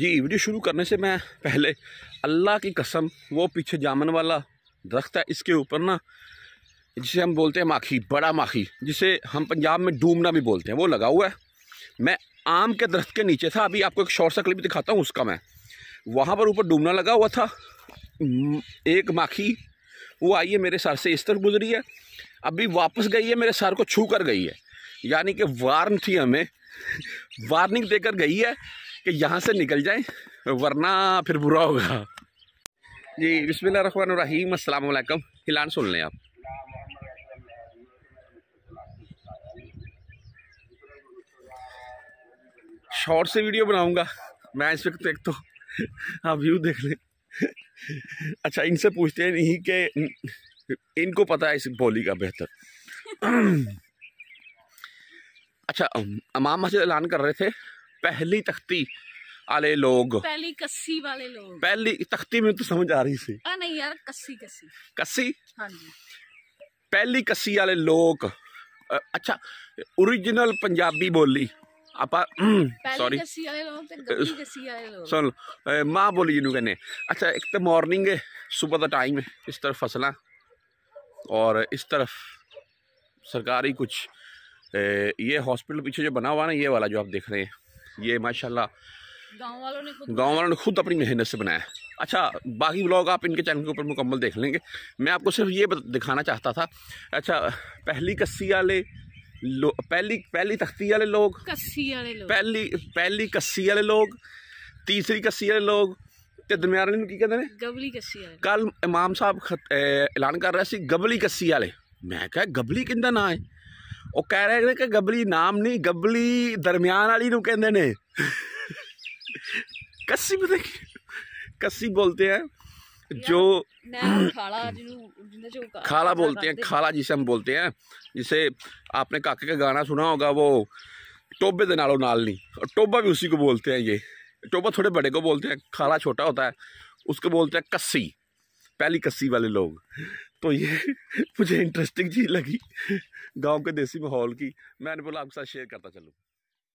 जी video शुरू करने से मैं पहले अल्लाह की कसम वो पीछे जामन वाला दरख्त है इसके ऊपर ना जिसे हम बोलते हैं माखी बड़ा माखी जिसे हम पंजाब में डूमना भी बोलते हैं वो लगा हुआ है मैं आम के दरख्त के नीचे था अभी आपको एक शॉर्ट सा क्लिप दिखाता हूँ उसका मैं वहाँ पर ऊपर डूमना लगा हुआ था एक माखी वो आई है मेरे सर से इस तरफ गुजरी है अभी वापस गई है मेरे सर को छू कर गई है यानी कि वार्न थी हमें वार्निंग देकर गई है कि यहाँ से निकल जाए वरना फिर बुरा होगा जी बिस्मिल रहमान रहीम अस्सलाम हिलान सुन लें आप शॉर्ट से वीडियो बनाऊंगा मैं इस वक्त देख तो आप व्यू देख लें अच्छा इनसे पूछते हैं नहीं कि इनको पता है इस बोली का बेहतर अच्छा इमाम मस्जिद ऐलान कर रहे थे पहली तख्ती वाले लोग पहली कस्सी वाले लोग पहली तख्ती में तो समझ आ रही थी आ नहीं यार कस्सी कस्सी कस्सी हाँ जी पहली कस्सी वाले लोग अच्छा ओरिजिनल पंजाबी बोली ਆਪਾਂ ਸੌਰੀ ਕੱਸੀ ਵਾਲੇ ਲੋਕ ਤੇ ਗੱਡੀ ਕੱਸੀ ਵਾਲੇ ਲੋਕ ਸੁਣ ਮਾਂ ਬੋਲੀ ਜਿਹਨੂੰ ਕਹਿੰਦੇ ਅੱਛਾ ਇੱਕ ਤਾਂ ਮਾਰਨਿੰਗ और इस तरफ सरकारी कुछ ये हॉस्पिटल पीछे जो बना हुआ ना ये वाला जो आप देख रहे हैं ये माशाल्लाह गांव वालों ने खुद गाँव वालों ने खुद अपनी मेहनत से बनाया अच्छा बाकी ब्लॉग आप इनके चैनल के ऊपर मुकम्मल देख लेंगे मैं आपको सिर्फ ये दिखाना चाहता था अच्छा पहली कस्सी वाले पहली पहली तख्ती वाले लोग कस्सी वाले लोग पहली पहली कस्सी वाले लोग तीसरी कस्सी वाले लोग ਤੇ ਦਰਮਿਆਨੇ ਨੂੰ ਕੀ ਕਹਿੰਦੇ ਨੇ ਗਬਲੀ ਕੱਸੀ ਵਾਲੇ ਕੱਲ ਇਮਾਮ ਸਾਹਿਬ ਐਲਾਨ ਕਰ ਰਿਹਾ ਸੀ ਗਬਲੀ ਕੱਸੀ ਵਾਲੇ ਮੈਂ ਕਿਹਾ ਗਬਲੀ ਉਹ कह रहे ਨੇ कि गबली नाम नहीं गबली दरम्यान वाली ਨੂੰ कस्सी कस्सी बोलते हैं जो खाला बोलते हैं खाला जिसे हम बोलते हैं जिसे आपने काके का गाना सुना होगा वो टोबे दे नालो नाल नहीं और टोबा भी उसी को बोलते हैं ये टोबा थोड़े बड़े को बोलते हैं खाला छोटा होता है उसको बोलते हैं कस्सी पहली कस्सी वाले लोग तो ये मुझे इंटरेस्टिंग चीज़ लगी गांव के देसी माहौल की मैंने बोला आपके साथ शेयर करता चलूँ